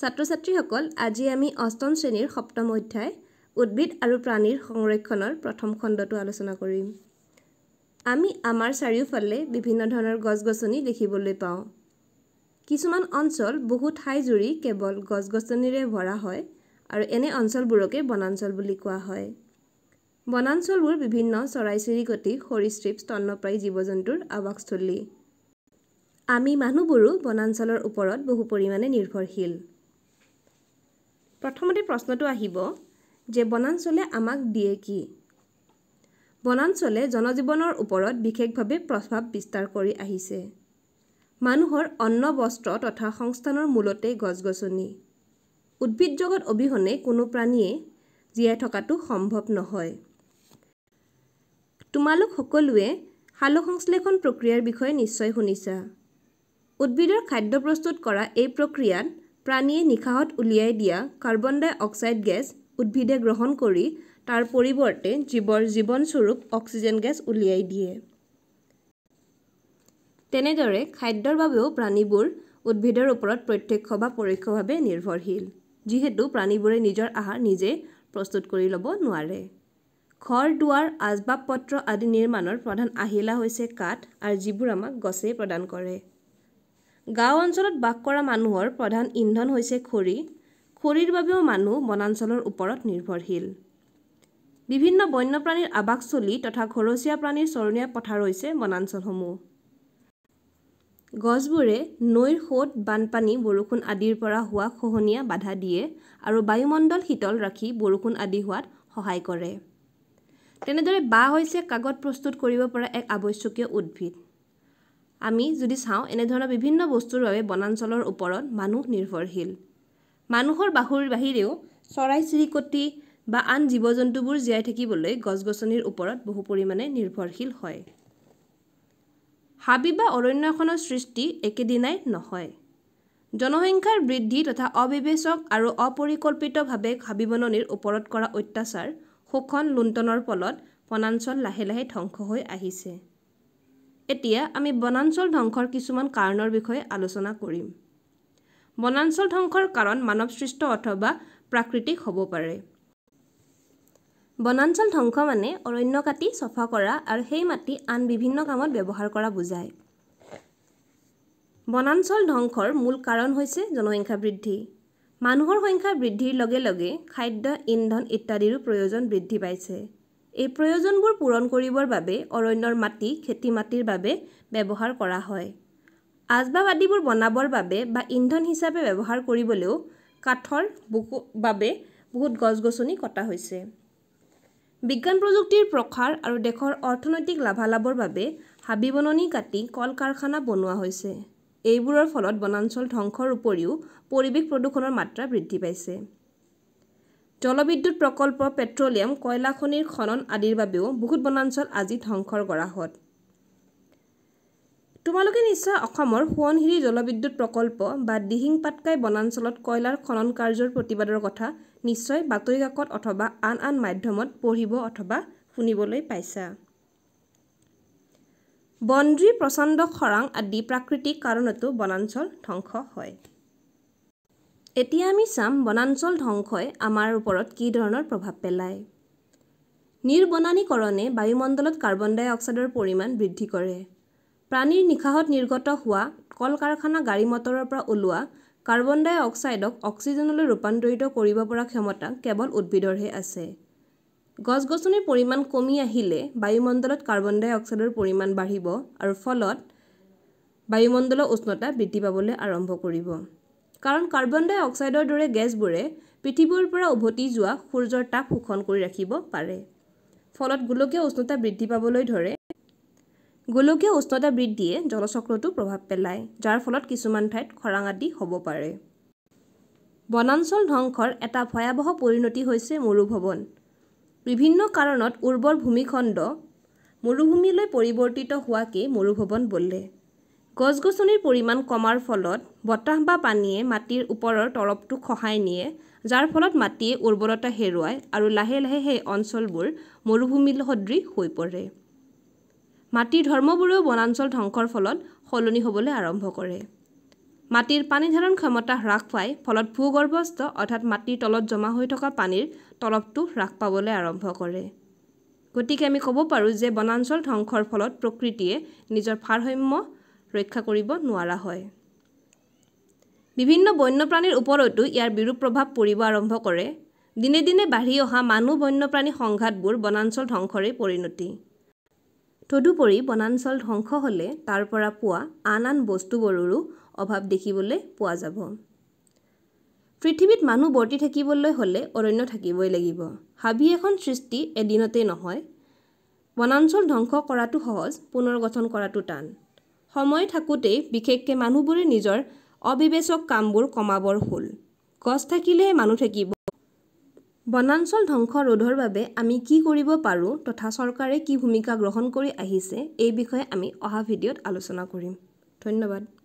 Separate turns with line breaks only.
ছাত্ৰ ছাত্ৰীসকল আজি আমি অষ্টম শ্ৰেণীৰ সপ্তম অধ্যায় উদ্ভিদ আৰু প্ৰাণীৰ সংৰক্ষণৰ প্ৰথম খণ্ডটো আলোচনা কৰিম আমি আমাৰ চাৰিওফালে বিভিন্ন ধৰণৰ গছ গছনি দেখিবলৈ পাওঁ কিছুমান অঞ্চল বহু ঠাই জুৰি কেৱল গছ গছনিৰে ভৰা হয় আৰু এনে অঞ্চলবোৰকে বনাঞ্চল বুলি কোৱা হয় বনাঞ্চলবোৰ বিভিন্ন চৰাই চিৰিকটি সৰীসৃপ স্তন্নপ্ৰায়ী জীৱ জন্তুৰ আৱাসস্থলী আমি মানুহবোৰো বনাঞ্চলৰ ওপৰত বহু পৰিমাণে নিৰ্ভৰশীল প্ৰথমতে প্ৰশ্নটো আহিব যে বনাঞ্চলে আমাক দিয়ে কি বনাঞ্চলে জনজীৱনৰ ওপৰত বিশেষভাৱে প্ৰভাৱ বিস্তাৰ কৰি আহিছে মানুহৰ অন্ন বস্ত্ৰ তথা সংস্থানৰ মূলতে গছ গছনি উদ্ভিদ জগত অবিহনে কোনো প্ৰাণীয়ে জীয়াই থকাটো সম্ভৱ নহয় তোমালোক সকলোৱে সংশ্লেষণ প্ৰক্ৰিয়াৰ বিষয়ে নিশ্চয় শুনিছা উদ্ভিদৰ খাদ্য প্ৰস্তুত কৰা এই প্ৰক্ৰিয়াত প্ৰাণীয়ে নিশাহত উলিয়াই দিয়া কাৰ্বন ডাই অক্সাইড গেছ উদ্ভিদে গ্ৰহণ কৰি তাৰ পৰিৱৰ্তে জীৱৰ জীৱনস্বৰূপ অক্সিজেন গেছ উলিয়াই দিয়ে তেনেদৰে খাদ্যৰ বাবেও প্ৰাণীবোৰ উদ্ভিদৰ ওপৰত প্ৰত্যক্ষ বা পৰোক্ষভাৱে নিৰ্ভৰশীল যিহেতু প্ৰাণীবোৰে নিজৰ আহাৰ নিজে প্ৰস্তুত কৰি ল'ব নোৱাৰে ঘৰ দুৱাৰ আচবাব পত্ৰ আদি নিৰ্মাণৰ প্ৰধান আহিলা হৈছে কাঠ আৰু যিবোৰ আমাক গছেই প্ৰদান কৰে গাঁও অঞ্চলত বাস কৰা মানুহৰ প্ৰধান ইন্ধন হৈছে খৰি খৰিৰ বাবেও মানুহ বনাঞ্চলৰ ওপৰত নিৰ্ভৰশীল বিভিন্ন বন্যপ্ৰাণীৰ আৱাসস্থলী তথা ঘৰচীয়া প্ৰাণীৰ চৰণীয়া পথাৰ হৈছে বনাঞ্চলসমূহ গছবোৰে নৈৰ সোঁত বানপানী বৰষুণ আদিৰ পৰা হোৱা খহনীয়া বাধা দিয়ে আৰু বায়ুমণ্ডল শীতল ৰাখি বৰষুণ আদি হোৱাত সহায় কৰে তেনেদৰে বাঁহ হৈছে কাগজ প্ৰস্তুত কৰিব পৰা এক আৱশ্যকীয় উদ্ভিদ আমি যদি চাওঁ এনেধৰণৰ বিভিন্ন বস্তুৰ বাবে বনাঞ্চলৰ ওপৰত মানুহ নিৰ্ভৰশীল মানুহৰ বাহুৰ বাহিৰেও চৰাই চিৰিকটি বা আন জীৱ জন্তুবোৰ জীয়াই থাকিবলৈ গছ গছনিৰ ওপৰত বহু পৰিমাণে নিৰ্ভৰশীল হয় হাবি বা অৰণ্য এখনৰ সৃষ্টি একেদিনাই নহয় জনসংখ্যাৰ বৃদ্ধি তথা অবিবেচক আৰু অপৰিকল্পিতভাৱে হাবি বননিৰ ওপৰত কৰা অত্যাচাৰ শোষণ লুণ্ঠনৰ ফলত বনাঞ্চল লাহে লাহে ধ্বংস হৈ আহিছে এতিয়া আমি বনাঞ্চল ধ্বংসৰ কিছুমান কাৰণৰ বিষয়ে আলোচনা কৰিম বনাঞ্চল ধ্বংসৰ কাৰণ মানৱ সৃষ্ট অথবা প্ৰাকৃতিক হ'ব পাৰে বনাঞ্চল ধ্বংস মানে অৰণ্য কাটি চফা কৰা আৰু সেই মাটি আন বিভিন্ন কামত ব্যৱহাৰ কৰা বুজায় বনাঞ্চল ধ্বংসৰ মূল কাৰণ হৈছে জনসংখ্যা বৃদ্ধি মানুহৰ সংখ্যা বৃদ্ধিৰ লগে লগে খাদ্য ইন্ধন ইত্যাদিৰো প্ৰয়োজন বৃদ্ধি পাইছে এই প্ৰয়োজনবোৰ পূৰণ কৰিবৰ বাবে অৰণ্যৰ মাটি খেতি মাটিৰ বাবে ব্যৱহাৰ কৰা হয় আচবাব আদিবোৰ বনাবৰ বাবে বা ইন্ধন হিচাপে ব্যৱহাৰ কৰিবলৈও কাঠৰ বুকু বাবে বহুত গছ গছনি কটা হৈছে বিজ্ঞান প্ৰযুক্তিৰ প্ৰসাৰ আৰু দেশৰ অৰ্থনৈতিক লাভালাভৰ বাবে হাবি বননি কাটি কল কাৰখানা বনোৱা হৈছে এইবোৰৰ ফলত বনাঞ্চল ধ্বংসৰ উপৰিও পৰিৱেশ প্ৰদূষণৰ মাত্ৰা বৃদ্ধি পাইছে জলবিদ্যুৎ প্ৰকল্প পেট্ৰলিয়াম কয়লা খনিৰ খনন আদিৰ বাবেও বহুত বনাঞ্চল আজি ধ্বংসৰ গৰাহত তোমালোকে নিশ্চয় অসমৰ সোৱণশিৰি জলবিদ্যুৎ প্ৰকল্প বা পাটকাই বনাঞ্চলত কয়লাৰ খনন কাৰ্যৰ প্ৰতিবাদৰ কথা নিশ্চয় বাতৰি কাকত অথবা আন আন মাধ্যমত পঢ়িব অথবা শুনিবলৈ পাইছা বন্দ্ৰী প্ৰচণ্ড খৰাং আদি প্ৰাকৃতিক কাৰণতো বনাঞ্চল ধ্বংস হয় এতিয়া আমি চাম বনাঞ্চল ধ্বংসই আমাৰ ওপৰত কি ধৰণৰ প্ৰভাৱ পেলায় নিৰ্বনানীকৰণে বায়ুমণ্ডলত কাৰ্বন ডাই অক্সাইডৰ পৰিমাণ বৃদ্ধি কৰে প্ৰাণীৰ নিশাহত নিৰ্গত হোৱা কল কাৰখানা গাড়ী মটৰৰ পৰা ওলোৱা কাৰ্বন ডাই অক্সাইডক অক্সিজেনলৈ ৰূপান্তৰিত কৰিব পৰা ক্ষমতা কেৱল উদ্ভিদৰহে আছে গছ গছনিৰ পৰিমাণ কমি আহিলে বায়ুমণ্ডলত কাৰ্বন ডাই অক্সাইডৰ পৰিমাণ বাঢ়িব আৰু ফলত বায়ুমণ্ডলৰ উষ্ণতা বৃদ্ধি পাবলৈ আৰম্ভ কৰিব কাৰণ কাৰ্বন ডাই অক্সাইডৰ দৰে গেছবোৰে পৃথিৱীৰ পৰা উভতি যোৱা সূৰ্যৰ তাপ শোষণ কৰি ৰাখিব পাৰে ফলত গোলকীয় উষ্ণতা বৃদ্ধি পাবলৈ ধৰে গোলকীয় উষ্ণতা বৃদ্ধিয়ে জলচক্ৰটো প্ৰভাৱ পেলায় যাৰ ফলত কিছুমান ঠাইত খৰাং আদি হ'ব পাৰে বনাঞ্চল ধ্বংসৰ এটা ভয়াৱহ পৰিণতি হৈছে মৰুভৱন বিভিন্ন কাৰণত উৰ্বৰ ভূমিখণ্ড মৰুভূমিলৈ পৰিৱৰ্তিত হোৱাকেই মৰুভৱন বলে গছ গছনিৰ পৰিমাণ কমাৰ ফলত বতাহ বা পানীয়ে মাটিৰ ওপৰৰ তৰপটো খহাই নিয়ে যাৰ ফলত মাটিয়ে উৰ্বৰতা হেৰুৱায় আৰু লাহে লাহে সেই অঞ্চলবোৰ মৰুভূমি সদৃশ হৈ পৰে মাটিৰ ধৰ্মবোৰেও বনাঞ্চল ধ্বংসৰ ফলত সলনি হ'বলৈ আৰম্ভ কৰে মাটিৰ পানী ধাৰণ ক্ষমতা হ্ৰাস পাই ফলত ভূগৰ্ভস্থ অৰ্থাৎ মাটিৰ তলত জমা হৈ থকা পানীৰ তলপটো হ্ৰাস পাবলৈ আৰম্ভ কৰে গতিকে আমি ক'ব পাৰোঁ যে বনাঞ্চল ধ্বংসৰ ফলত প্ৰকৃতিয়ে নিজৰ ভাৰসাম্য ৰক্ষা কৰিব নোৱাৰা হয় বিভিন্ন বন্যপ্ৰাণীৰ ওপৰতো ইয়াৰ বিৰূপ প্ৰভাৱ পৰিব আৰম্ভ কৰে দিনে দিনে বাঢ়ি অহা মানুহ বন্যপ্ৰাণী সংঘাতবোৰ বনাঞ্চল ধ্বংসৰে পৰিণতি তদুপৰি বনাঞ্চল ধ্বংস হ'লে তাৰ পৰা পোৱা আন আন বস্তুবোৰৰো অভাৱ দেখিবলৈ পোৱা যাব পৃথিৱীত মানুহ বৰ্তি থাকিবলৈ হ'লে অৰণ্য থাকিবই লাগিব হাবি এখন সৃষ্টি এদিনতেই নহয় বনাঞ্চল ধ্বংস কৰাটো সহজ পুনৰ গঠন কৰাটো টান সময় থাকোঁতেই বিশেষকৈ মানুহবোৰে নিজৰ অবিবেচক কামবোৰ কমাবৰ হ'ল গছ থাকিলেহে মানুহ থাকিব বনাঞ্চল ধ্বংস ৰোধৰ বাবে আমি কি কৰিব পাৰোঁ তথা চৰকাৰে কি ভূমিকা গ্ৰহণ কৰি আহিছে এই বিষয়ে আমি অহা ভিডিঅ'ত আলোচনা কৰিম ধন্যবাদ